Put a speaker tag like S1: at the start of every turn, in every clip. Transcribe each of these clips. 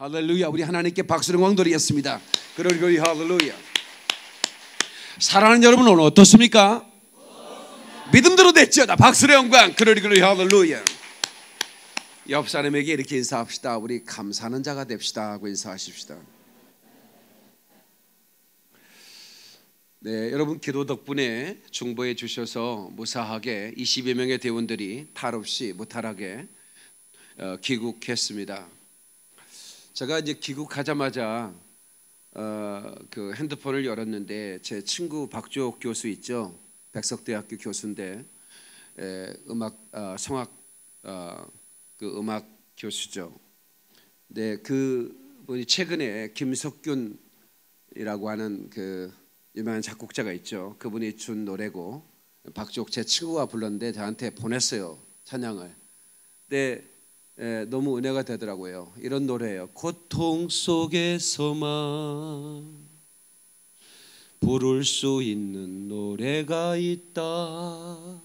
S1: 할렐루야. 우리 하나님께 박수를 왕돌이었습니다. 그러고 우리 할렐루야. 사랑하는 여러분 오늘 어떻습니까? 믿음대로 됐죠. 다 박수의 영광. 그러리 고러리 할렐루야. 옆 사람에게 이렇게 인사합시다. 우리 감사하는 자가 됩시다 하고 인사하십시다. 네, 여러분 기도 덕분에 중보해 주셔서 무사하게 20여 명의 대원들이 탈 없이 무탈하게 어, 귀국했습니다. 제가 이제 귀국하자마자 어, 그 핸드폰을 열었는데 제 친구 박주옥 교수 있죠 백석대학교 교수인데 에, 예, 음악 어, 성악 어, 그 음악 교수죠. 네, 그 분이 최근에 김석균이라고 하는 그 유명한 작곡자가 있죠. 그분이 준 노래고 박주옥 제 친구가 불렀는데 저한테 보냈어요 찬양을. 근 네, 예, 너무 은혜가 되더라고요. 이런 노래예요. 고통 속에서만 부를 수 있는 노래가 있다.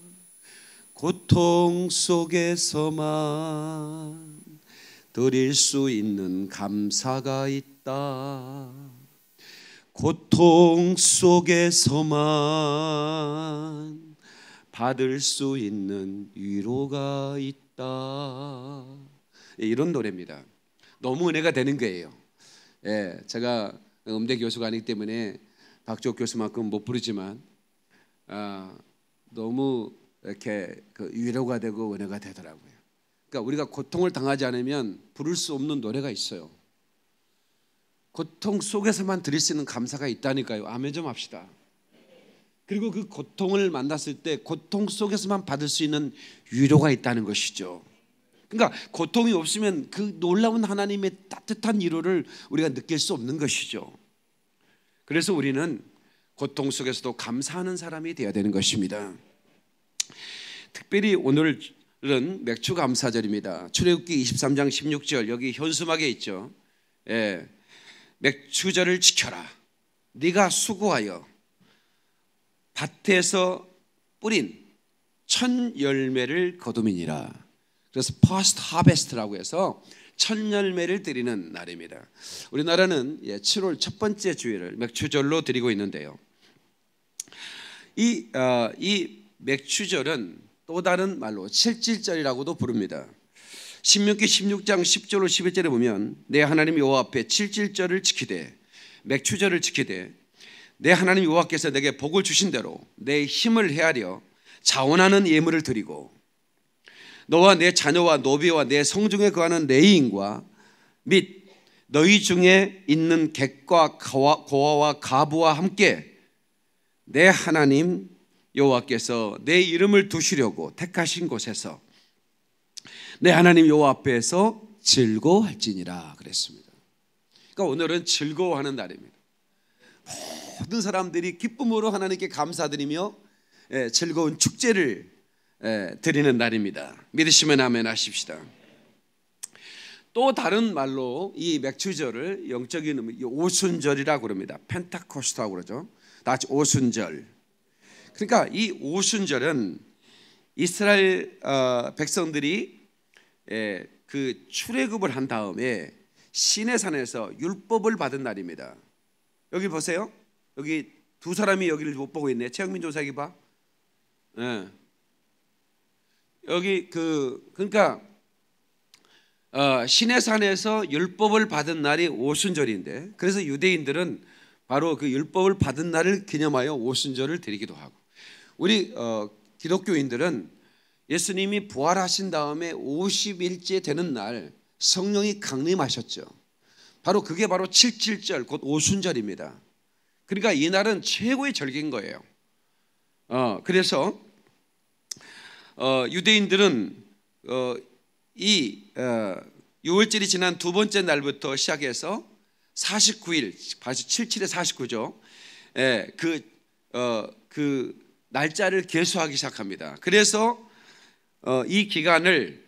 S1: 고통 속에서만 드릴 수 있는 감사가 있다. 고통 속에서만 받을 수 있는 위로가 있다. 있다. 예, 이런 노래입니다. 너무 은혜가 되는 거예요. 예, 제가 음대 교수가 아니기 때문에 박지옥 교수만큼 못 부르지만 아, 너무 이렇게 그 위로가 되고 은혜가 되더라고요. 그러니까 우리가 고통을 당하지 않으면 부를 수 없는 노래가 있어요. 고통 속에서만 드릴 수 있는 감사가 있다니까요. 아멘 좀 합시다. 그리고 그 고통을 만났을 때 고통 속에서만 받을 수 있는 위로가 있다는 것이죠. 그러니까 고통이 없으면 그 놀라운 하나님의 따뜻한 위로를 우리가 느낄 수 없는 것이죠. 그래서 우리는 고통 속에서도 감사하는 사람이 되어야 되는 것입니다. 특별히 오늘은 맥주 감사절입니다. 출애굽기 23장 16절 여기 현수막에 있죠. 예, 맥주절을 지켜라. 네가 수고하여 밭에서 뿌린 천 열매를 거둠이니라 그래서 퍼스트 하베스트라고 해서 천 열매를 드리는 날입니다. 우리나라는 7월 예, 첫 번째 주일을 맥추절로 드리고 있는데요. 이, 어, 이 맥추절은 또 다른 말로 칠칠절이라고도 부릅니다. 신명기 16장 10절로 11절에 보면 내 하나님 여호와 앞에 칠칠절을 지키되 맥추절을 지키되 내 하나님 여호와께서 내게 복을 주신 대로 내 힘을 헤아려 자원하는 예물을 드리고 너와 내 자녀와 노비와 내 성중에 거하는 레이인과 및 너희 중에 있는 객과 고아와 가부와 함께 내 하나님 여호와께서 내 이름을 두시려고 택하신 곳에서 내 하나님 여호와 앞에서 즐거워할지니라 그랬습니다. 그러니까 오늘은 즐거워하는 날입니다. 모든 사람들이 기쁨으로 하나님께 감사드리며 예, 즐거운 축제를 예, 드리는 날입니다. 믿으시면 아멘 하십시다. 또 다른 말로 이맥주절을 영적인 의미 오순절이라고 그럽니다. 펜타코스라고 그러죠. 다 같이 오순절. 그러니까 이 오순절은 이스라엘 어, 백성들이 예, 그 출애굽을 한 다음에 시내산에서 율법을 받은 날입니다. 여기 보세요. 여기 두 사람이 여기를 못 보고 있네. 최영민 조사기 봐. 예. 여기 그 그러니까 어, 신의 산에서 율법을 받은 날이 오순절인데 그래서 유대인들은 바로 그 율법을 받은 날을 기념하여 오순절을 드리기도 하고 우리 어, 기독교인들은 예수님이 부활하신 다음에 50일째 되는 날 성령이 강림하셨죠. 바로 그게 바로 칠칠절 곧 오순절입니다. 그러니까 이날은 최고의 절기인 거예요. 어, 그래서 어, 유대인들은 어, 이 어, 6월절이 지난 두 번째 날부터 시작해서 49일, 77에 49죠. 예, 그, 어, 그 날짜를 계수하기 시작합니다. 그래서 어, 이 기간을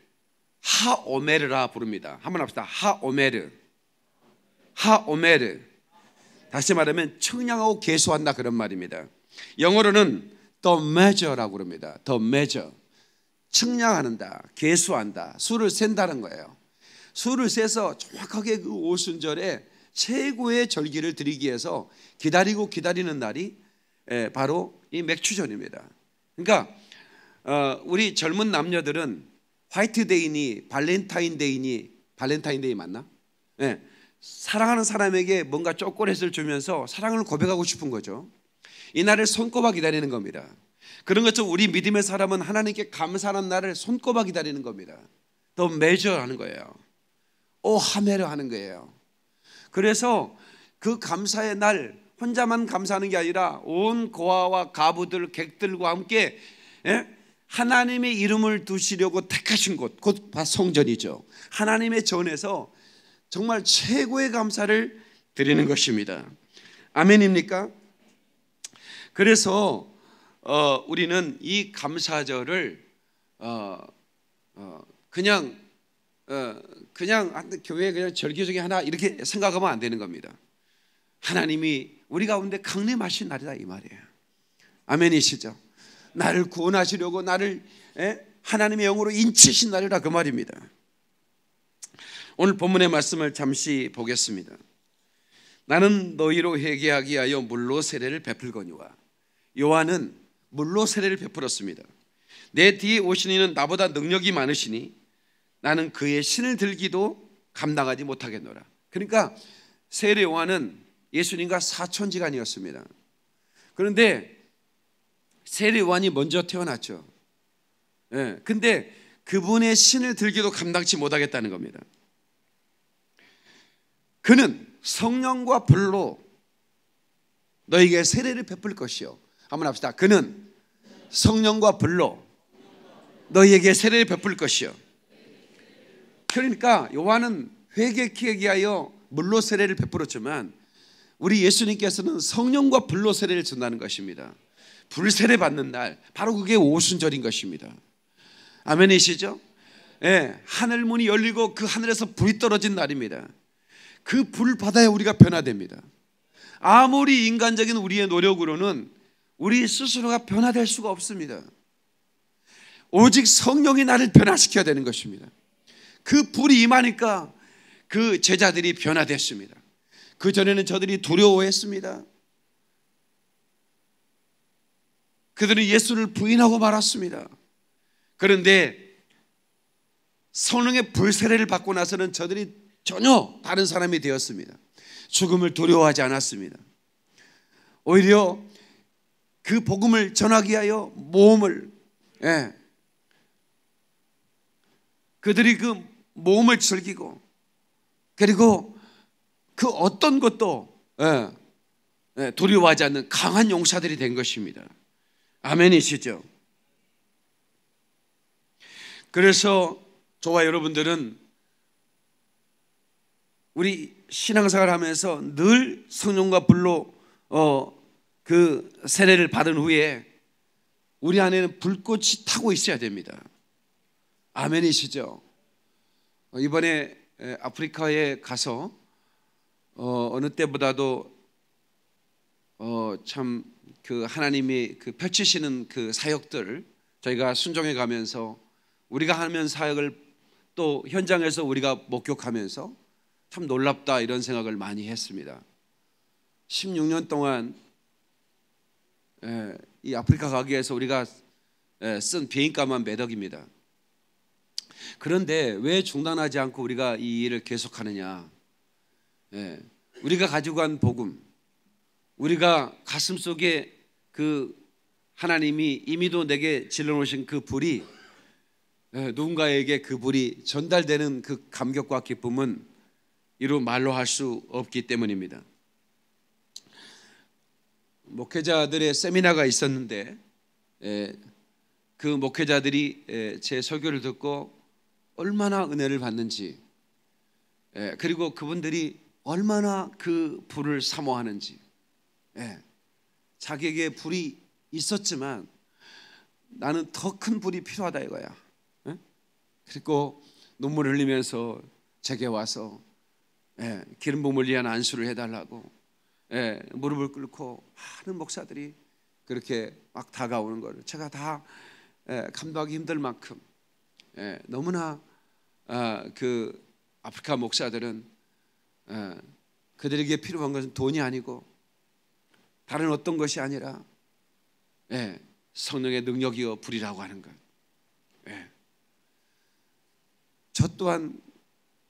S1: 하오메르라 부릅니다. 한번 합시다. 하오메르. 하오메르. 다시 말하면 청량하고 개수한다 그런 말입니다. 영어로는 t 메저라고 그럽니다. t 메저 청 e 량하는다 개수한다, 수를 센다는 거예요. 수를 세서 정확하게 그 오순절에 최고의 절기를 드리기 위해서 기다리고 기다리는 날이 예, 바로 이 맥추전입니다. 그러니까 어, 우리 젊은 남녀들은 화이트데이니 발렌타인데이니 발렌타인데이 맞나? 네. 사랑하는 사람에게 뭔가 초콜릿을 주면서 사랑을 고백하고 싶은 거죠. 이날을 손꼽아 기다리는 겁니다. 그런 것처럼 우리 믿음의 사람은 하나님께 감사하는 날을 손꼽아 기다리는 겁니다. 더 매저하는 거예요. 오 하메르 하는 거예요. 그래서 그 감사의 날 혼자만 감사하는 게 아니라 온 고아와 가부들 객들과 함께 예? 하나님의 이름을 두시려고 택하신 곳, 곧 성전이죠. 하나님의 전에서 정말 최고의 감사를 드리는 것입니다. 아멘입니까? 그래서 어, 우리는 이 감사절을 어, 어, 그냥 어, 그냥 교회 그냥 절기 중에 하나 이렇게 생각하면 안 되는 겁니다. 하나님이 우리 가운데 강림하신 날이다 이 말이에요. 아멘이시죠? 나를 구원하시려고 나를 에? 예? 하나님의 영으로 인치신 날이라 그 말입니다. 오늘 본문의 말씀을 잠시 보겠습니다. 나는 너희로 회개하기 하여 물로 세례를 베풀거니와 요한은 물로 세례를 베풀었습니다. 내 뒤에 오신 이는 나보다 능력이 많으시니 나는 그의 신을 들기도 감당하지 못하겠노라. 그러니까 세례 요한은 예수님과 사촌지간이었습니다. 그런데 세례 요한이 먼저 태어났죠. 예. 근데 그분의 신을 들기도 감당치 못하겠다는 겁니다. 그는 성령과 불로 너에게 세례를 베풀 것이요. 한번 합시다. 그는 성령과 불로 너희에게 세례를 베풀 것이요. 그러니까 요한은 회개키에 기하여 물로 세례를 베풀었지만 우리 예수님께서는 성령과 불로 세례를 준다는 것입니다. 불 세례 받는 날 바로 그게 오순절인 것입니다. 아멘이시죠? 예, 하늘 문이 열리고 그 하늘에서 불이 떨어진 날입니다. 그불을 받아야 우리가 변화됩니다. 아무리 인간적인 우리의 노력으로는 우리 스스로가 변화될 수가 없습니다. 오직 성령이 나를 변화시켜야 되는 것입니다. 그 불이 임하니까 그 제자들이 변화됐습니다. 그 전에는 저들이 두려워했습니다. 그들은 예수를 부인하고 말았습니다. 그런데 성령의 불세례를 받고 나서는 저들이 전혀 다른 사람이 되었습니다. 죽음을 두려워하지 않았습니다. 오히려 그 복음을 전하기 위하여 모험을 예. 그들이 그 모험을 즐기고 그리고 그 어떤 것도 예. 예. 두려워하지 않는 강한 용사들이 된 것입니다. 아멘이시죠? 그래서 저와 여러분들은 우리 신앙생활 하면서 늘 성령과 불로 어, 그 세례를 받은 후에 우리 안에는 불꽃이 타고 있어야 됩니다. 아멘이시죠? 어, 이번에 아프리카에 가서 어, 느 때보다도 어, 참그 하나님이 그 펼치시는 그 사역들 저희가 순종해 가면서 우리가 하는 사역을 또 현장에서 우리가 목격하면서 참 놀랍다 이런 생각을 많이 했습니다. 16년 동안 예, 이 아프리카 가게에서 우리가 예, 쓴 비행값만 매덕입니다. 그런데 왜 중단하지 않고 우리가 이 일을 계속하느냐? 예, 우리가 가지고 간 복음, 우리가 가슴 속에 그 하나님이 이미도 내게 질러놓으신 그 불이 누군가에게 그 불이 전달되는 그 감격과 기쁨은 이루 말로 할 수 없기 때문입니다. 목회자들의 세미나가 있었는데 예, 그 목회자들이 예, 제 설교를 듣고 얼마나 은혜를 받는지 예, 그리고 그분들이 얼마나 그 불을 사모하는지 자기에게 불이 있었지만 나는 더 큰 불이 필요하다 이거야. 그리고 눈물 흘리면서 제게 와서 예, 기름 부음을 위한 안수를 해달라고 예, 무릎을 꿇고 많은 목사들이 그렇게 막 다가오는 거를 제가 다 예, 감당하기 힘들 만큼 예, 너무나 아, 그 아프리카 목사들은 예, 그들에게 필요한 것은 돈이 아니고 다른 어떤 것이 아니라 예, 성령의 능력이여 불이라고 하는 것. 예. 저 또한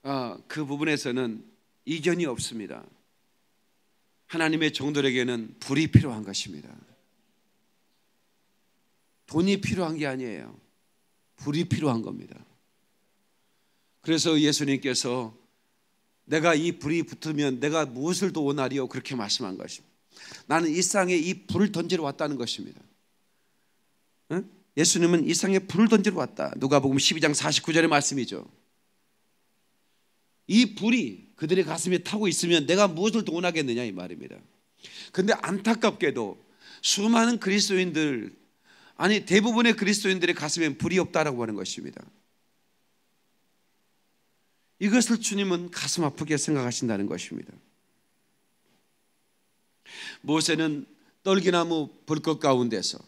S1: 어, 그 부분에서는 이견이 없습니다. 하나님의 종들에게는 불이 필요한 것입니다. 돈이 필요한 게 아니에요. 불이 필요한 겁니다. 그래서 예수님께서 내가 이 불이 붙으면 내가 무엇을 도원하리요 그렇게 말씀한 것입니다. 나는 이상에이 불을 던지러 왔다는 것입니다. 응? 예수님은 이상에 불을 던지러 왔다. 누가보음 12장 49절의 말씀이죠. 이 불이 그들의 가슴에 타고 있으면 내가 무엇을 동원하겠느냐 이 말입니다. 근데 안타깝게도 수많은 그리스도인들 아니 대부분의 그리스도인들의 가슴엔 불이 없다라고 하는 것입니다. 이것을 주님은 가슴 아프게 생각하신다는 것입니다. 모세는 떨기나무 불꽃 가운데서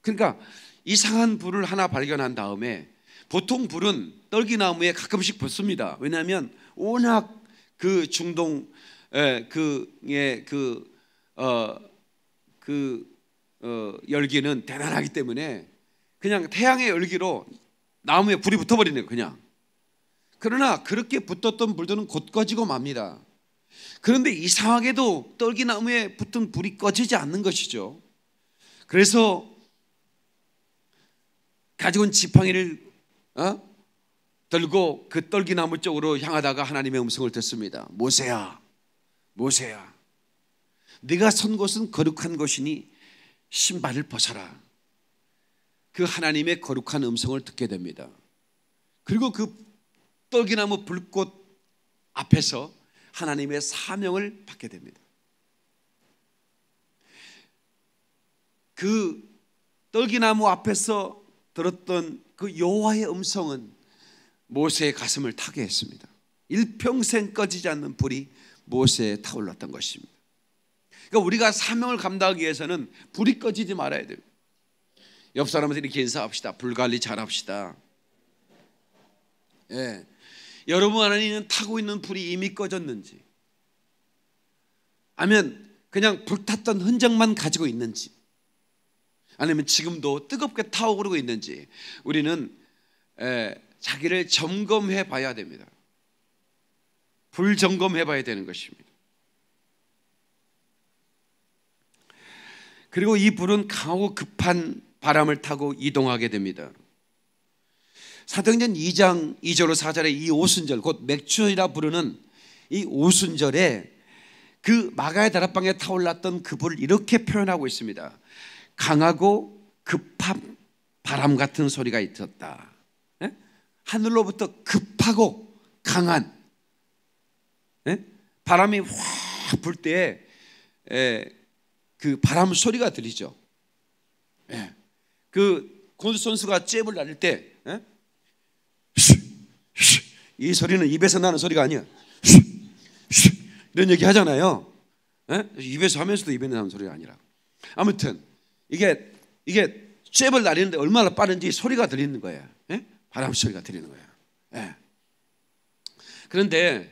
S1: 그러니까 이상한 불을 하나 발견한 다음에 보통 불은 떨기나무에 가끔씩 붙습니다. 왜냐하면 워낙 그 중동 그그어그 예, 그, 어, 그, 어, 열기는 대단하기 때문에 그냥 태양의 열기로 나무에 불이 붙어버리네요. 그냥 그러나 그렇게 붙었던 불들은 곧 꺼지고 맙니다. 그런데 이상하게도 떨기나무에 붙은 불이 꺼지지 않는 것이죠. 그래서 가지고 온 지팡이를 어? 들고 그 떨기나무 쪽으로 향하다가 하나님의 음성을 듣습니다. 모세야, 모세야, 네가 선 곳은 거룩한 곳이니 신발을 벗어라. 그 하나님의 거룩한 음성을 듣게 됩니다. 그리고 그 떨기나무 불꽃 앞에서 하나님의 사명을 받게 됩니다. 그 떨기나무 앞에서 들었던 그 여호와의 음성은 모세의 가슴을 타게 했습니다. 일평생 꺼지지 않는 불이 모세에 타올랐던 것입니다. 그러니까 우리가 사명을 감당하기 위해서는 불이 꺼지지 말아야 돼요. 옆 사람한테 이렇게 인사합시다. 불 관리 잘합시다. 예. 여러분 안에는 타고 있는 불이 이미 꺼졌는지, 아니면 그냥 불탔던 흔적만 가지고 있는지, 아니면 지금도 뜨겁게 타오르고 있는지 우리는 에, 자기를 점검해 봐야 됩니다. 불점검해 봐야 되는 것입니다. 그리고 이 불은 강하고 급한 바람을 타고 이동하게 됩니다. 사도행전 2장 2절로 4절에 이 오순절 곧 맥주이라 부르는 이 오순절에 그 마가의 다락방에 타올랐던 그 불을 이렇게 표현하고 있습니다. 강하고 급한 바람 같은 소리가 있었다. 에? 예? 하늘로부터 급하고 강한 에? 예? 바람이 확 불 때에 예, 그 바람 소리가 들리죠. 예. 그 곤수 선수가 잽을 날릴 때, 예? 이 소리는 입에서 나는 소리가 아니야. 이런 얘기 하잖아요. 예? 입에서 하면서도 입에 서 나는 소리가 아니라. 아무튼 이게 이게 잽을 날리는데 얼마나 빠른지 소리가 들리는 거예요. 예? 바람 소리가 들리는 거예요. 예. 그런데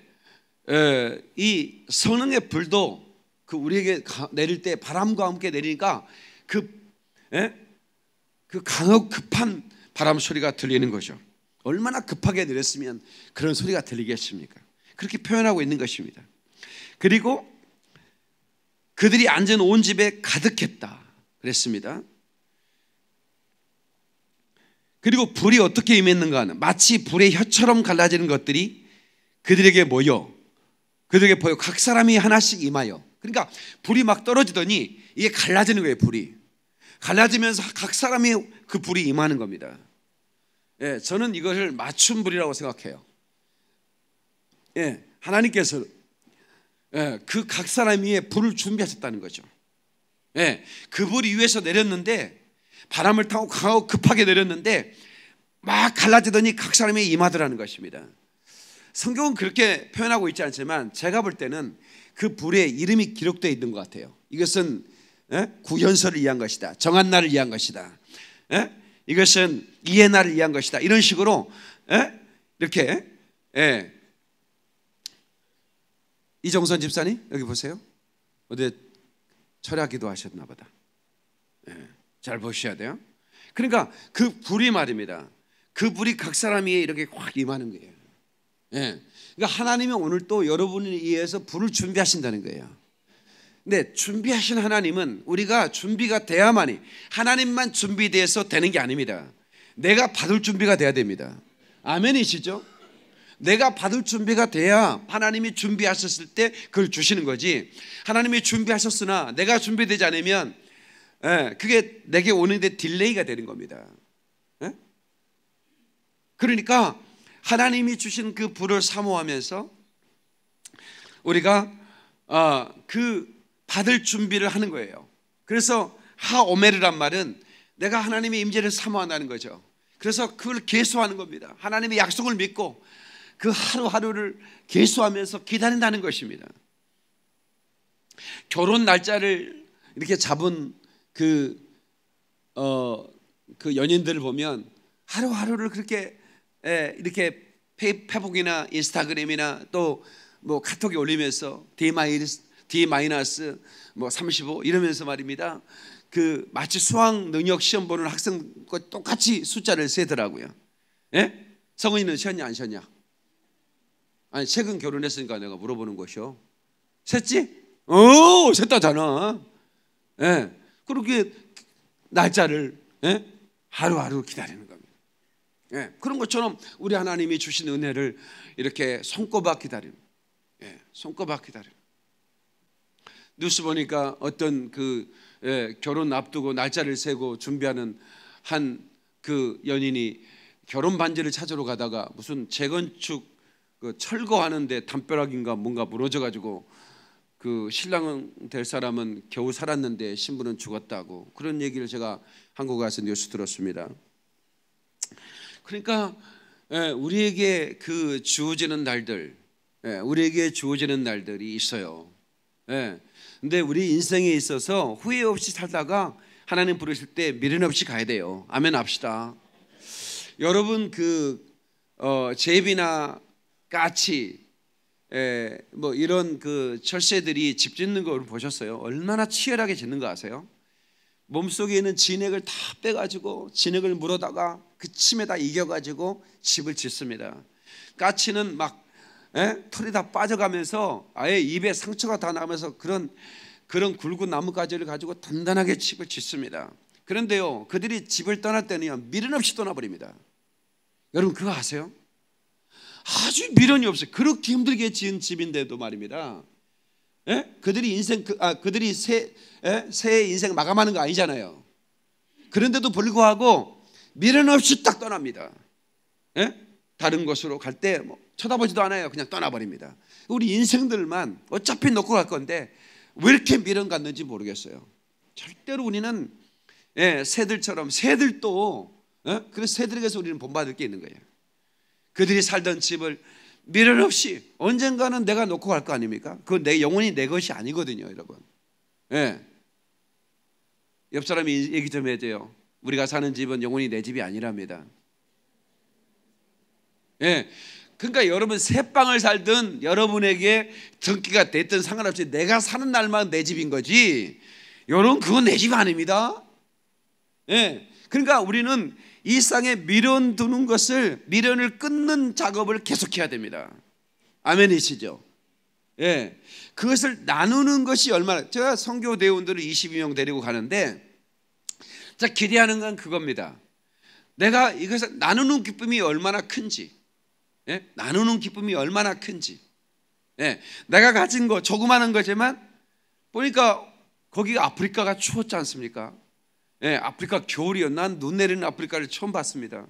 S1: 에, 이 성능의 불도 그 우리에게 가, 내릴 때 바람과 함께 내리니까 그, 예? 그 강하고 급한 바람 소리가 들리는 거죠. 얼마나 급하게 내렸으면 그런 소리가 들리겠습니까? 그렇게 표현하고 있는 것입니다. 그리고 그들이 앉은 온 집에 가득했다. 그랬습니다. 그리고 불이 어떻게 임했는가 하는 마치 불의 혀처럼 갈라지는 것들이 그들에게 모여 그들에게 보여 각 사람이 하나씩 임하여 그러니까 불이 막 떨어지더니 이게 갈라지는 거예요 불이 갈라지면서 각 사람이 그 불이 임하는 겁니다. 예, 저는 이것을 맞춤 불이라고 생각해요. 예, 하나님께서 예, 그각 사람 위에 불을 준비하셨다는 거죠. 예, 그불 위에서 내렸는데 바람을 타고 가고 급하게 내렸는데 막 갈라지더니 각 사람이 임하더라는 것입니다. 성경은 그렇게 표현하고 있지 않지만 제가 볼 때는 그 불에 이름이 기록되어 있는 것 같아요. 이것은 예? 구현설을 위한 것이다. 정한 날을 위한 것이다. 예? 이것은 이해 날을 위한 것이다. 이런 식으로 예? 이렇게 예. 이정선 집사님 여기 보세요. 어디 철야기도 하셨나 보다. 예, 잘 보셔야 돼요. 그러니까 그 불이 말입니다. 그 불이 각 사람 위 이렇게 확 임하는 거예요. 예, 그러니까 하나님이 오늘 또 여러분을 위해서 불을 준비하신다는 거예요. 근데 준비하신 하나님은 우리가 준비가 돼야만이 하나님만 준비돼서 되는 게 아닙니다. 내가 받을 준비가 돼야 됩니다. 아멘이시죠? 내가 받을 준비가 돼야 하나님이 준비하셨을 때 그걸 주시는 거지. 하나님이 준비하셨으나 내가 준비되지 않으면 예, 그게 내게 오는데 딜레이가 되는 겁니다. 예? 그러니까 하나님이 주신 그 불을 사모하면서 우리가 아, 그 받을 준비를 하는 거예요. 그래서 하오메르란 말은 내가 하나님의 임재를 사모한다는 거죠. 그래서 그걸 계수하는 겁니다. 하나님의 약속을 믿고 그 하루하루를 계수하면서 기다린다는 것입니다. 결혼 날짜를 이렇게 잡은 그, 어, 그 연인들을 보면 하루하루를 그렇게 에, 예, 이렇게 페, 북이나 인스타그램이나 또 뭐 카톡에 올리면서 D-, D-, 뭐35 이러면서 말입니다. 그 마치 수학 능력 시험 보는 학생과 똑같이 숫자를 세더라고요. 예? 성은이는 쉬었냐 안 쉬었냐? 아니 최근 결혼했으니까 내가 물어보는 것이요. 샜지? 어, 샜다잖아. 예. 그렇게 날짜를 예? 하루하루 기다리는 겁니다. 예. 그런 것처럼 우리 하나님이 주신 은혜를 이렇게 손꼽아 기다림. 예. 손꼽아 기다림. 뉴스 보니까 어떤 그 예, 결혼 앞두고 날짜를 세고 준비하는 한 그 연인이 결혼 반지를 찾으러 가다가 무슨 재건축 그 철거하는데 담벼락인가 뭔가 무너져 가지고 그 신랑은 될 사람은 겨우 살았는데 신부는 죽었다고 그런 얘기를 제가 한국 가서 뉴스 들었습니다. 그러니까 예, 우리에게 그 주어지는 날들, 예, 우리에게 주어지는 날들이 있어요. 예, 근데 우리 인생에 있어서 후회 없이 살다가 하나님 부르실 때 미련 없이 가야 돼요. 아멘 합시다. 여러분 그 어, 제비나 까치, 에, 예, 뭐 이런 그 철새들이 집 짓는 걸 보셨어요? 얼마나 치열하게 짓는 거 아세요? 몸속에 있는 진액을 다 빼가지고 진액을 물어다가 그 침에다 이겨가지고 집을 짓습니다. 까치는 막 에? 예, 털이 다 빠져가면서 아예 입에 상처가 다 나면서 그런 그런 굵은 나뭇가지를 가지고 단단하게 집을 짓습니다. 그런데요, 그들이 집을 떠날 때는요, 미련 없이 떠나버립니다. 여러분 그거 아세요? 아주 미련이 없어요. 그렇게 힘들게 지은 집인데도 말입니다. 예? 그들이 인생 그, 아 그들이 새 예? 새 인생 마감하는 거 아니잖아요. 그런데도 불구하고 미련 없이 딱 떠납니다. 예? 다른 곳으로 갈 때 뭐 쳐다보지도 않아요. 그냥 떠나버립니다. 우리 인생들만 어차피 놓고 갈 건데 왜 이렇게 미련 갖는지 모르겠어요. 절대로 우리는 예, 새들처럼 새들도 예? 그 새들에게서 우리는 본받을 게 있는 거예요. 그들이 살던 집을 미련 없이 언젠가는 내가 놓고 갈 거 아닙니까? 그 내 영혼이 내 것이 아니거든요, 여러분. 예. 옆 사람이 얘기 좀 해줘요. 우리가 사는 집은 영혼이 내 집이 아니랍니다. 예. 그러니까 여러분 새빵을 살든 여러분에게 등기가 됐든 상관없이 내가 사는 날만 내 집인 거지. 여러분 그건 내 집 아닙니다. 예. 그러니까 우리는 이 땅에 미련 두는 것을 미련을 끊는 작업을 계속해야 됩니다. 아멘이시죠? 예. 그것을 나누는 것이 얼마나 제가 성교 대원들을 22명 데리고 가는데 자 기대하는 건 그겁니다. 내가 이것을 나누는 기쁨이 얼마나 큰지, 예? 나누는 기쁨이 얼마나 큰지, 예? 내가 가진 거 조그마한 거지만 보니까 거기가 아프리카가 추웠지 않습니까? 예, 아프리카 겨울이요. 난 눈 내리는 아프리카를 처음 봤습니다.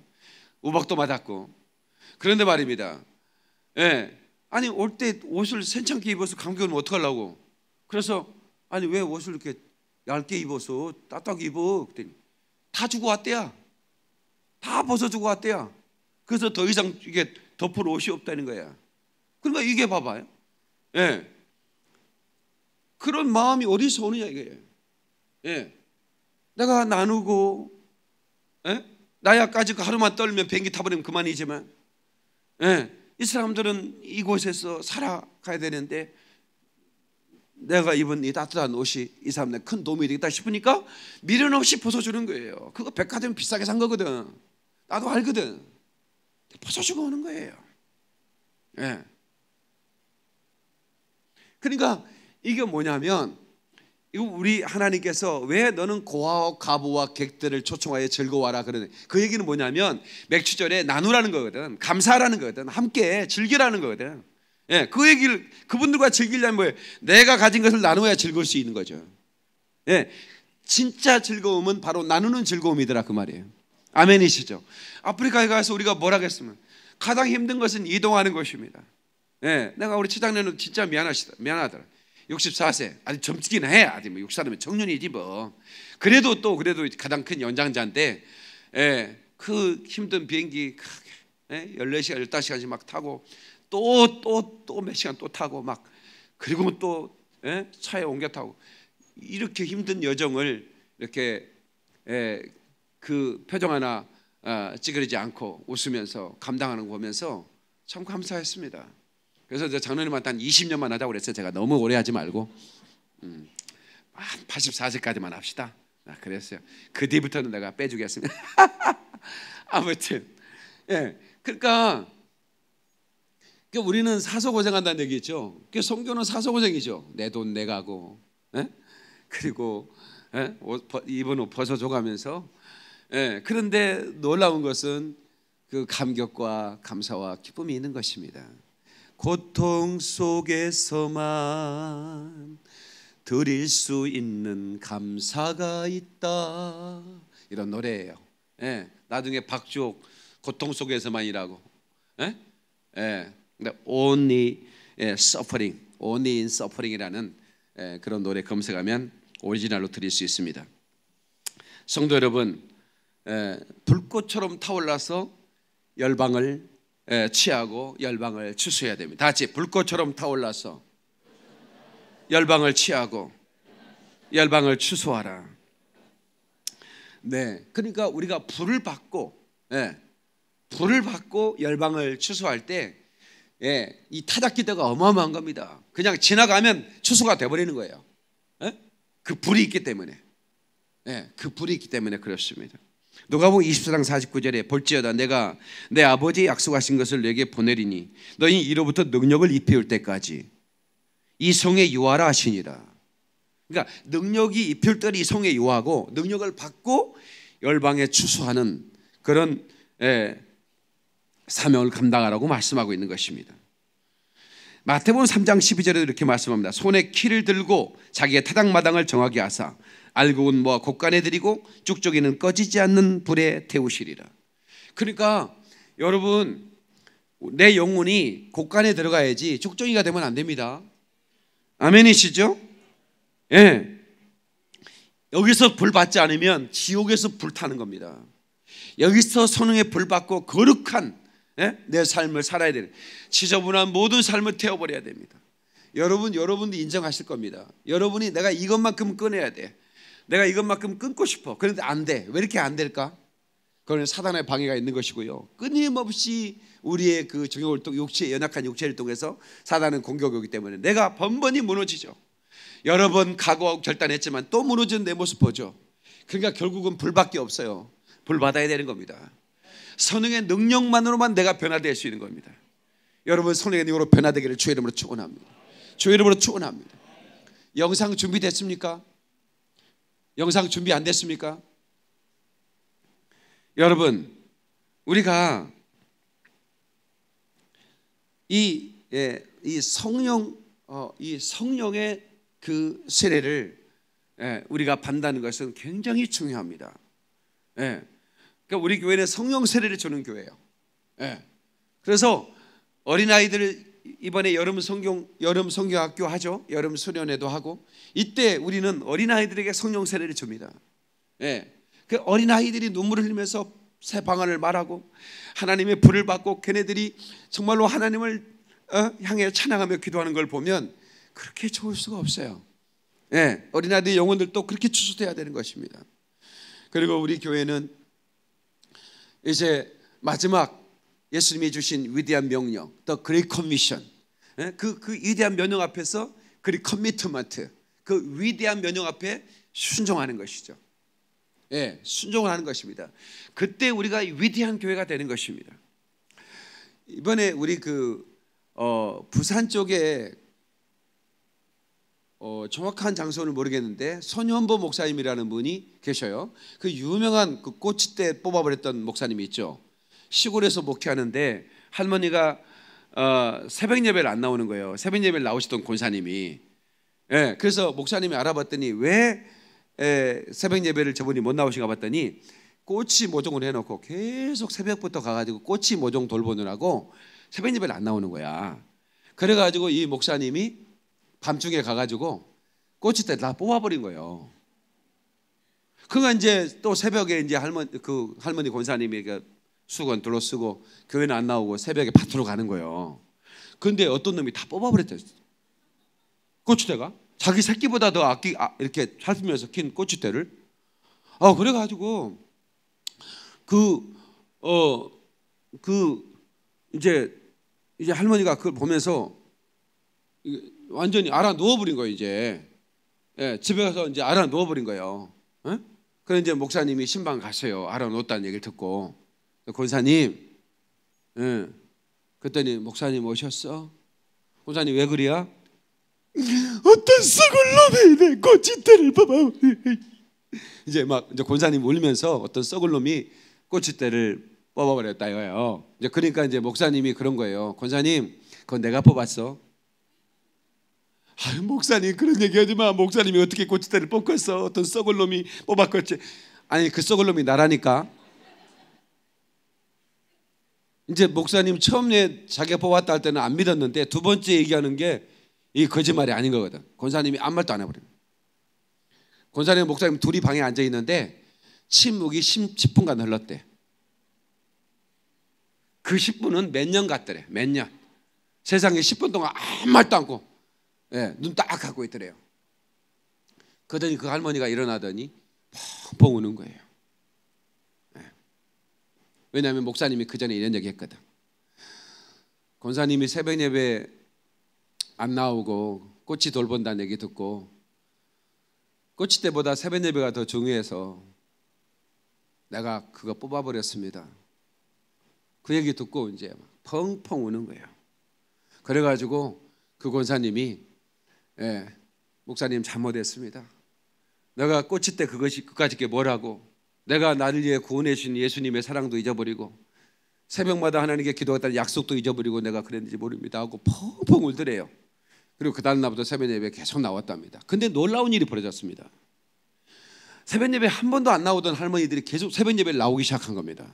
S1: 우박도 맞았고. 그런데 말입니다. 예, 아니 올 때 옷을 센창게 입어서 감기 오면 어떡하려고. 그래서 아니 왜 옷을 이렇게 얇게 입어서 따뜻하게 입어. 그랬더니 다 주고 왔대야. 다 벗어주고 왔대야. 그래서 더 이상 이게 덮을 옷이 없다는 거야. 그러니까 이게 봐봐요. 예. 그런 마음이 어디서 오느냐 이거 예. 내가 나누고 에? 예? 나야 까지거 그 하루만 떨면 비행기 타버리면 그만이지만 에? 예? 이 사람들은 이곳에서 살아가야 되는데 내가 입은 이 따뜻한 옷이 이 사람들 큰 도움이 되겠다 싶으니까 미련 없이 벗어주는 거예요. 그거 백화점 비싸게 산 거거든. 나도 알거든. 벗어주고 오는 거예요. 예. 그러니까 이게 뭐냐면 우리 하나님께서 왜 너는 고아와 가부와 객들을 초청하여 즐거워라 그러는 그 얘기는 뭐냐면 맥추절에 나누라는 거거든 감사라는 하 거거든 함께 즐기라는 거거든 예, 그 얘기를 그분들과 즐기려면 뭐예요? 내가 가진 것을 나누어야 즐거울 수 있는 거죠 예, 진짜 즐거움은 바로 나누는 즐거움이더라 그 말이에요 아멘이시죠 아프리카에 가서 우리가 뭘하겠으면 가장 힘든 것은 이동하는 것입니다 예, 내가 우리 최장님은 진짜 미안하시다 미안하더라 64세 아직 젊긴 해 아직 뭐6 4세면 청년이지 뭐 그래도 또 그래도 가장 큰 연장자인데 예, 그 힘든 비행기 예, 14시간 15시간씩 막 타고 또 또 또 몇 시간 또 타고 막 그리고 또 예, 차에 옮겨 타고 이렇게 힘든 여정을 이렇게 예, 그 표정 하나 아, 찌그러지 않고 웃으면서 감당하는 거 보면서 참 감사했습니다. 그래서 이제 장로님한테 한 20년만 하자고 그랬어요. 제가 너무 오래 하지 말고 음, 한 84세까지만 합시다. 아, 그랬어요. 그 뒤부터는 내가 빼주겠습니다. 아무튼 예, 그러니까 그 우리는 사서 고생한다는 얘기죠. 그 성교는 사서 고생이죠. 내 돈 내가고, 예? 그리고 예? 옷, 입은 옷 벗어 줘가면서. 예, 그런데 놀라운 것은 그 감격과 감사와 기쁨이 있는 것입니다. 고통 속에서만 드릴 수 있는 감사가 있다. 이런 노래예요. 예, 나중에 박주옥 고통 속에서만이라고. 예? 예. 근데 only 예, suffering, only in suffering이라는 예, 그런 노래 검색하면 오리지널로 드릴 수 있습니다. 성도 여러분, 예, 불꽃처럼 타올라서 열방을 예, 취하고 열방을 추수해야 됩니다. 같이 불꽃처럼 타올라서 열방을 취하고 열방을 추수하라. 네, 그러니까 우리가 불을 받고, 예, 불을 받고 열방을 추수할 때, 예, 이 타작기도가 어마어마한 겁니다. 그냥 지나가면 추수가 돼버리는 거예요. 예? 그 불이 있기 때문에, 예, 그 불이 있기 때문에 그렇습니다. 누가복음 24장 49절에 볼지어다 내가 내 아버지 약속하신 것을 내게 보내리니 너희 이로부터 능력을 입혀올 때까지 이 성에 유하라 하시니라. 그러니까 능력이 입힐 때이 성에 유하고 능력을 받고 열방에 추수하는 그런 예, 사명을 감당하라고 말씀하고 있는 것입니다. 마태복음 3장 1 2절에 이렇게 말씀합니다. 손에 키를 들고 자기의 타당마당을 정하게 하사 알곡은 모아 곡간에 뭐 드리고 쭉쪽이는 꺼지지 않는 불에 태우시리라. 그러니까 여러분 내 영혼이 곡간에 들어가야지 쭉정이가 되면 안 됩니다. 아멘이시죠? 예. 여기서 불 받지 않으면 지옥에서 불타는 겁니다. 여기서 성령의 불 받고 거룩한 예? 내 삶을 살아야 되는 지저분한 모든 삶을 태워버려야 됩니다. 여러분 여러분도 인정하실 겁니다. 여러분이 내가 이것만큼 꺼내야 돼. 내가 이것만큼 끊고 싶어. 그런데 안 돼. 왜 이렇게 안 될까? 그건 사단의 방해가 있는 것이고요. 끊임없이 우리의 그 정욕을 통 육체 연약한 육체를 통해서 사단은 공격이 기 때문에 내가 번번이 무너지죠. 여러 번 각오하고 결단했지만 또 무너지는 내 모습 보죠. 그러니까 결국은 불밖에 없어요. 불 받아야 되는 겁니다. 성능의 능력만으로만 내가 변화될 수 있는 겁니다. 여러분 성령의 능력으로 변화되기를 주의 이름으로 축원합니다. 주의 이름으로 축원합니다. 영상 준비됐습니까? 영상 준비 안 됐습니까? 여러분, 우리가 이, 예, 이 성령, 어, 이 성령의 그 세례를 예, 우리가 받는 것은 굉장히 중요합니다. 예, 그러니까 우리 교회는 성령 세례를 주는 교회예요. 예. 그래서 어린아이들 이번에 여름 성경 여름 성경학교 하죠. 여름 수련회도 하고 이때 우리는 어린 아이들에게 성령 세례를 줍니다. 예. 그 어린 아이들이 눈물을 흘리면서 새 방안을 말하고 하나님의 불을 받고 걔네들이 정말로 하나님을 어? 향해 찬양하며 기도하는 걸 보면 그렇게 좋을 수가 없어요. 예. 어린아이들 영혼들도 그렇게 추수돼야 되는 것입니다. 그리고 우리 교회는 이제 마지막 예수님이 주신 위대한 명령, 더 그레이 커미션. 그, 그 위대한 명령 앞에서 그리 커미트먼트, 그 위대한 명령 앞에 순종하는 것이죠. 예, 순종을 하는 것입니다. 그때 우리가 위대한 교회가 되는 것입니다. 이번에 우리 그 어, 부산 쪽에 어, 정확한 장소는 모르겠는데 손현보 목사님이라는 분이 계셔요. 그 유명한 그 꼬치대 뽑아버렸던 목사님이 있죠. 시골에서 목회하는데 할머니가 어, 새벽 예배를 안 나오는 거예요. 새벽 예배를 나오시던 권사님이. 예, 그래서 목사님이 알아봤더니 왜 예, 새벽 예배를 저분이 못 나오신가 봤더니 꽃이 모종을 해놓고 계속 새벽부터 가가지고 꽃이 모종 돌보느라고 새벽 예배를 안 나오는 거야. 그래가지고 이 목사님이 밤중에 가가지고 꽃이 다 뽑아버린 거예요. 그가 그러니까 이제 또 새벽에 이제 할머니 그 할머니 권사님이 그 수건 둘러 쓰고 교회는 안 나오고 새벽에 밭으로 가는 거예요. 근데 어떤 놈이 다 뽑아버렸대요. 고추대가 자기 새끼보다 더 아끼 아, 이렇게 살피면서 킨 고추대를 아 그래가지고 그어그 어, 그 이제 이제 할머니가 그걸 보면서 완전히 알아 누워버린 거예요 이제 예, 집에 가서 이제 알아 누워버린 거예요. 예? 그래 이제 목사님이 신방 가세요. 알아 놓았다는 얘기를 듣고 권사님, 예. 그랬더니 목사님 오셨어? 권사님 왜 그래야? 어떤 썩을 놈이 내 꼬치대를 봐봐. 이제 막 이제 권사님 울면서 어떤 썩을 놈이 꼬치대를 뽑아버렸다 이거예요. 이제 그러니까 이제 목사님이 그런 거예요. 권사님, 그건 내가 뽑았어. 아유, 목사님 그런 얘기하지 마. 목사님이 어떻게 꼬치대를 뽑겠어? 어떤 썩을 놈이 뽑았겠지. 아니 그 썩을 놈이 나라니까. 이제 목사님 처음에 자기가 뽑았다 할 때는 안 믿었는데 두 번째 얘기하는 게 이 거짓말이 아닌 거거든. 권사님이 아무 말도 안 해버려. 권사님 목사님 둘이 방에 앉아 있는데 침묵이 10분간 흘렀대. 그 10분은 몇년 갔더래. 몇 년. 세상에 10분 동안 아무 말도 않고 예, 눈딱 감고 있더래요. 그러더니 그 할머니가 일어나더니 펑펑 우는 거예요. 왜냐하면 목사님이 그 전에 이런 얘기 했거든. 권사님이 새벽 예배 안 나오고 꽃이 돌본다는 얘기 듣고 꽃이 때보다 새벽 예배가 더 중요해서 내가 그거 뽑아버렸습니다. 그 얘기 듣고 이제 펑펑 우는 거예요. 그래가지고 그 권사님이 예, 목사님 잘못했습니다. 내가 꽃이 때 그것이 그까짓 게 뭐라고 내가 나를 위해 구원해 주신 예수님의 사랑도 잊어버리고 새벽마다 하나님께 기도했다는 약속도 잊어버리고 내가 그랬는지 모릅니다 하고 펑펑 울더래요. 그리고 그 다음 날부터 새벽 예배 계속 나왔답니다. 근데 놀라운 일이 벌어졌습니다. 새벽 예배 한 번도 안 나오던 할머니들이 계속 새벽 예배를 나오기 시작한 겁니다.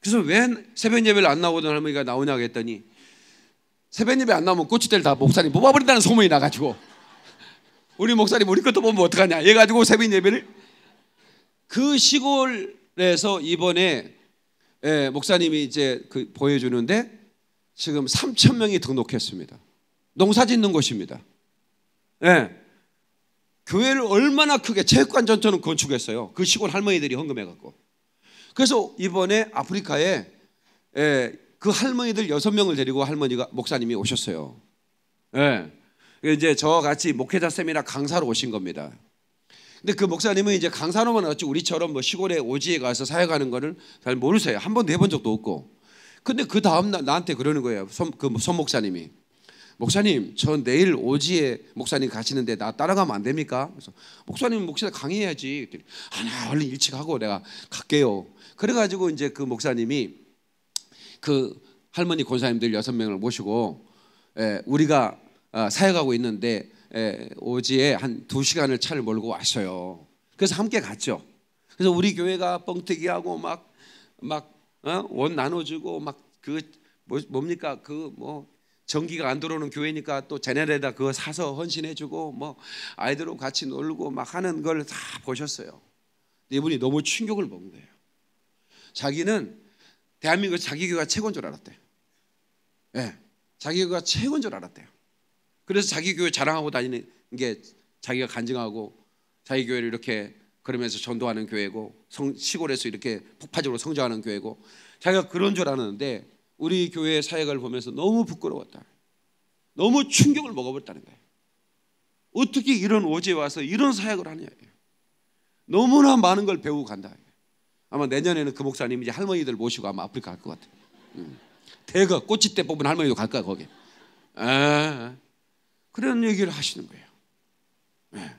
S1: 그래서 왜 새벽 예배를 안 나오던 할머니가 나오냐고 했더니 새벽 예배 안 나오면 꼬치대다 목사님 뽑아버린다는 소문이 나가지고 우리 목사님 우리 것도 보면 어떡하냐 얘 가지고 새벽 예배를 그 시골에서 이번에 예, 목사님이 이제 그 보여주는데 지금 3천 명이 등록했습니다. 농사 짓는 곳입니다. 예, 교회를 얼마나 크게 체육관 전처는 건축했어요. 그 시골 할머니들이 헌금해갖고. 그래서 이번에 아프리카에 예, 그 할머니들 여섯 명을 데리고 할머니가 목사님이 오셨어요. 예. 이제 저와 같이 목회자 쌤이나 강사로 오신 겁니다. 근데 그 목사님은 이제 강사로만 어찌 우리처럼 뭐 시골에 오지에 가서 사역하는 거를 잘 모르세요. 한 번도 해본 적도 없고. 근데 그 다음 날 나한테 그러는 거예요. 손, 그손 목사님이. 목사님, 저 내일 오지에 목사님 가시는데 나 따라가면 안 됩니까? 그래서 목사님 은 목사 님 강의해야지. 하나 아, 얼른 일찍 하고 내가 갈게요. 그래가지고 이제 그 목사님이 그 할머니 권사님들 여섯 명을 모시고 예, 우리가 아, 사역하고 있는데 예, 오지에 한 두 시간을 차를 몰고 왔어요. 그래서 함께 갔죠. 그래서 우리 교회가 뻥튀기하고 막 막원 어? 나눠주고 막그 뭐, 뭡니까 그 뭐 전기가 안 들어오는 교회니까 또 제네레다 그거 사서 헌신해주고 뭐 아이들하고 같이 놀고 막 하는 걸 다 보셨어요. 이분이 너무 충격을 본 거예요. 자기는 대한민국 자기 교회가 최고인 줄알았대 예, 네. 자기 교회가 최고인 줄 알았대요. 그래서 자기 교회 자랑하고 다니는 게 자기가 간증하고 자기 교회를 이렇게 그러면서 전도하는 교회고 성, 시골에서 이렇게 폭파적으로 성장하는 교회고 자기가 그런 줄 아는데 우리 교회의 사역을 보면서 너무 부끄러웠다. 너무 충격을 먹어버렸다는 거예요. 어떻게 이런 오지에 와서 이런 사역을 하냐. 너무나 많은 걸 배우고 간다. 아마 내년에는 그 목사님이 이제 할머니들 모시고 아마 아프리카 갈 것 같아요. 음. 대거 꼬치대 뽑은 할머니도 갈까 거기. 아, 아. 그런 얘기를 하시는 거예요. 네.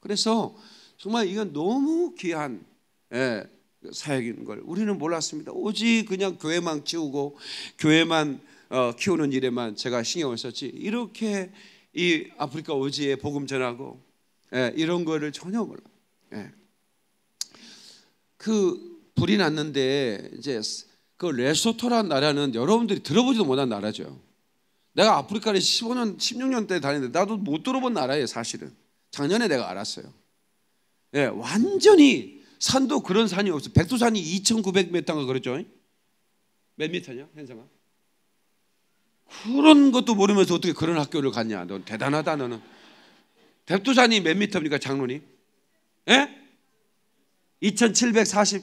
S1: 그래서 정말 이건 너무 귀한 예, 사역인 걸 우리는 몰랐습니다. 오직 그냥 교회만 키우고 교회만 어, 키우는 일에만 제가 신경을 썼지 이렇게 이 아프리카 오지에 복음 전하고 예, 이런 거를 전혀 몰라. 예. 그 불이 났는데 이제 그 레소토란 나라는 여러분들이 들어보지도 못한 나라죠. 내가 아프리카를 15년, 16년 때 다니는데 나도 못 들어본 나라예요, 사실은. 작년에 내가 알았어요. 예, 완전히 산도 그런 산이 없어. 백두산이 2,900m인가 그랬죠? 몇 미터냐, 현상아? 그런 것도 모르면서 어떻게 그런 학교를 갔냐? 넌 대단하다, 너는. 백두산이 몇 미터입니까, 장로님? 예? 2,740.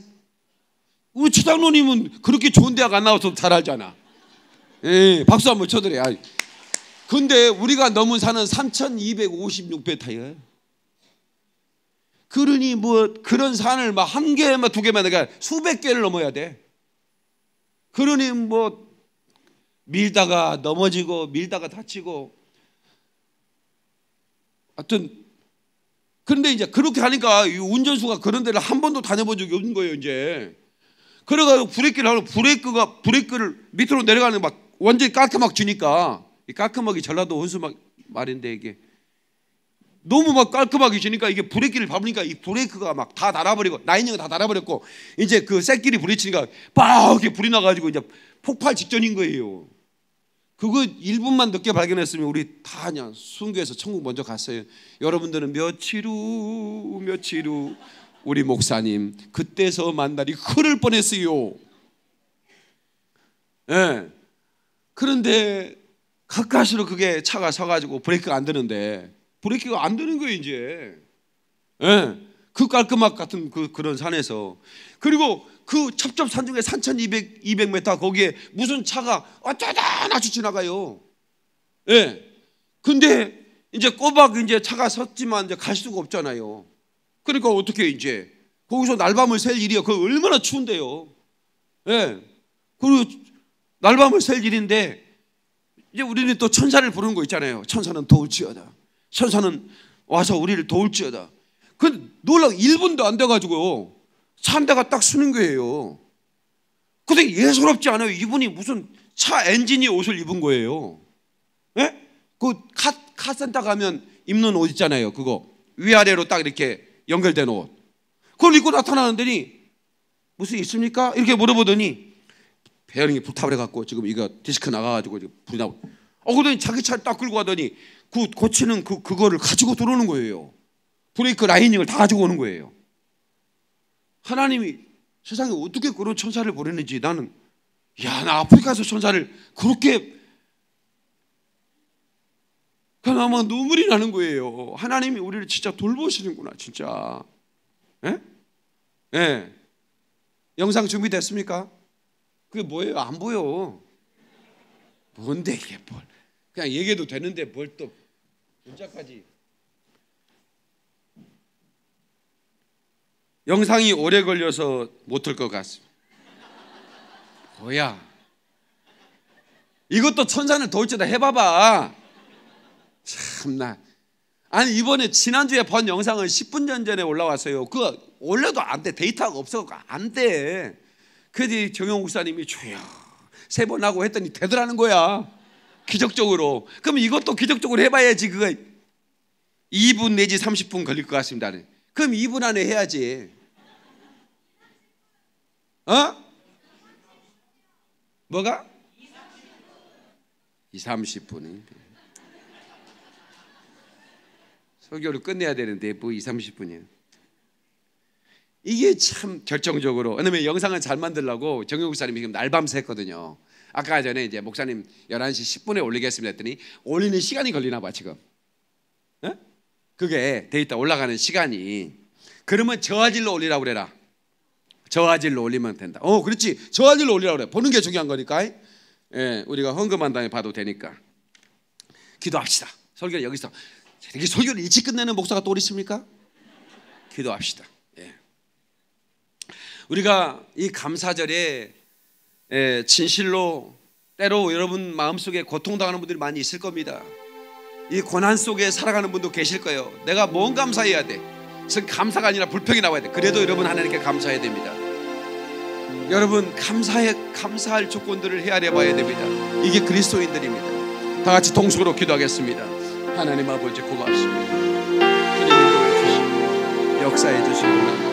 S1: 우리 최장로님은 그렇게 좋은 대학 안 나와서 잘 알잖아. 예, 예, 예, 박수 한번 쳐드려요. 근데 우리가 넘은 산은 3,256배 타이요 그러니 뭐 그런 산을 막 한 개만 두 개만 내가 수백 개를 넘어야 돼. 그러니 뭐 밀다가 넘어지고 밀다가 다치고 하여튼 그런데 이제 그렇게 하니까 운전수가 그런 데를 한 번도 다녀본 적이 없는 거예요, 이제. 그래가지고 브레이크를 하고 브레이크가 브레이크를 밑으로 내려가는 막 완전히 깔끔하게 주니까 깔끔하게 전라도 혼수막 말인데 이게 너무 막 깔끔하게 주니까 이게 브레이크를 밟으니까 이 브레이크가 막다 달아버리고 라인형이다 달아버렸고 이제 그 새끼리 부딪히니까 빡 이렇게 불이 나가지고 이제 폭발 직전인 거예요. 그거 1분만 늦게 발견했으면 우리 다 그냥 순교해서 천국 먼저 갔어요. 여러분들은 며칠 후 며칠 후 우리 목사님 그때서 만날이 흐를 뻔했어요. 예. 네. 그런데 가까스로 그게 차가 서가지고 브레이크가 안 되는데 브레이크가 안 되는 거예요 이제. 예. 그깔끔한 같은 그, 그런 산에서 그리고 그 첩첩산 중에 3 200, 200m 거기에 무슨 차가 어쩌다 나주 지나가요. 예. 근데 이제 꼬박 이제 차가 섰지만 이제 갈 수가 없잖아요. 그러니까 어떻게 이제 거기서 날밤을 셀 일이야. 그 얼마나 추운데요. 예. 그리고 날밤을 셀 일인데 이제 우리는 또 천사를 부르는 거 있잖아요. 천사는 도울지어다. 천사는 와서 우리를 도울지어다. 그 놀라 1분도 안 돼가지고요. 산다가 딱 쓰는 거예요. 근데 예사롭지 않아요. 이분이 무슨 차 엔진이 옷을 입은 거예요. 예? 그 카, 카센터 가면 입는 옷 있잖아요. 그거. 위아래로 딱 이렇게 연결된 옷. 그걸 입고 나타나는데니 무슨 있습니까? 이렇게 물어보더니 베어링이 불타버려갖고 지금 이거 디스크 나가가지고 불이 나고 어, 그러더니 자기 차를 딱 끌고 가더니 그 고치는 그, 그거를 가지고 들어오는 거예요. 브레이크 라이닝을 다 가지고 오는 거예요. 하나님이 세상에 어떻게 그런 천사를 보냈는지 나는, 야, 나 아프리카에서 천사를 그렇게, 그나마 눈물이 나는 거예요. 하나님이 우리를 진짜 돌보시는구나, 진짜. 예? 예. 영상 준비됐습니까? 그게 뭐예요? 안 보여. 뭔데 이게 뭘? 그냥 얘기해도 되는데 뭘 또 문자까지. 영상이 오래 걸려서 못 할 것 같습니다. 뭐야? 이것도 천산을 도대체다 해봐봐. 참나. 아니 이번에 지난주에 본 영상은 10분 전 전에 올라왔어요. 그올려도안 돼. 데이터가 없어서 안 돼. 그랬더니 정영 목사님이 주여 세번 하고 했더니 되더라는 거야. 기적적으로. 그럼 이것도 기적적으로 해봐야지 그거 2분 내지 30분 걸릴 것 같습니다. 그럼 2분 안에 해야지. 어? 뭐가? 2, 30분이. 설교를 끝내야 되는데 뭐 2, 30분이야. 이게 참 결정적으로. 왜냐면 영상을 잘 만들려고 정용 욱사님이 지금 날밤새 했거든요. 아까 전에 이제 목사님 11시 10분에 올리겠습니다 했더니 올리는 시간이 걸리나 봐, 지금. 에? 예? 그게 데이터 올라가는 시간이. 그러면 저화질로 올리라고 그래라. 저화질로 올리면 된다. 어, 그렇지. 저화질로 올리라고 그래. 보는 게 중요한 거니까. 예, 우리가 헌금한 다음에 봐도 되니까. 기도합시다. 설교를 여기서. 이렇게 설교를 일찍 끝내는 목사가 또 어디 있습니까? 기도합시다. 우리가 이 감사절에 예, 진실로 때로 여러분 마음속에 고통당하는 분들이 많이 있을 겁니다. 이 고난 속에 살아가는 분도 계실 거예요. 내가 뭔 감사해야 돼? 지금 감사가 아니라 불평이 나와야 돼. 그래도 여러분 하나님께 감사해야 됩니다. 여러분 감사해 감사할 조건들을 헤아려 봐야 됩니다. 이게 그리스도인들입니다. 다 같이 동수로 기도하겠습니다. 하나님 아버지 고맙습니다. 주님 역사해 주시옵